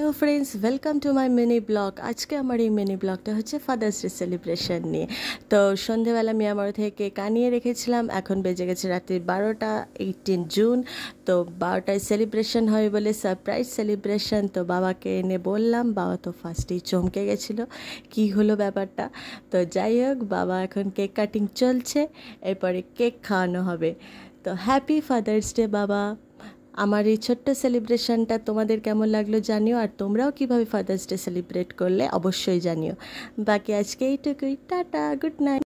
hello friends welcome to my mini blog আজকে আমার এই মিনি ব্লগটা হচ্ছে ফাদার্স ডে সেলিব্রেশন নিয়ে তো সন্ধেবেলা মিয়ামার থেকে কানিয়ে রেখেছিলাম এখন বেজে গেছে রাত্রি বারোটা এইটিন জুন তো বারোটায় সেলিব্রেশন হয় বলে সারপ্রাইজ সেলিব্রেশন তো বাবাকে এনে বললাম বাবা তো ফার্স্টেই চমকে গেছিলো কি হলো ব্যাপারটা তো যাই হোক বাবা এখন কেক কাটিং চলছে এরপরে কেক খাওয়ানো হবে তো হ্যাপি ফাদার্স ডে বাবা আমার এই ছোট্ট সেলিব্রেশনটা তোমাদের কেমন লাগলো জানিও আর তোমরাও কিভাবে ফাদার্স ডে সেলিব্রেট করলে অবশ্যই জানিও বাকি আজকে এইটুকুই টাটা গুড নাইট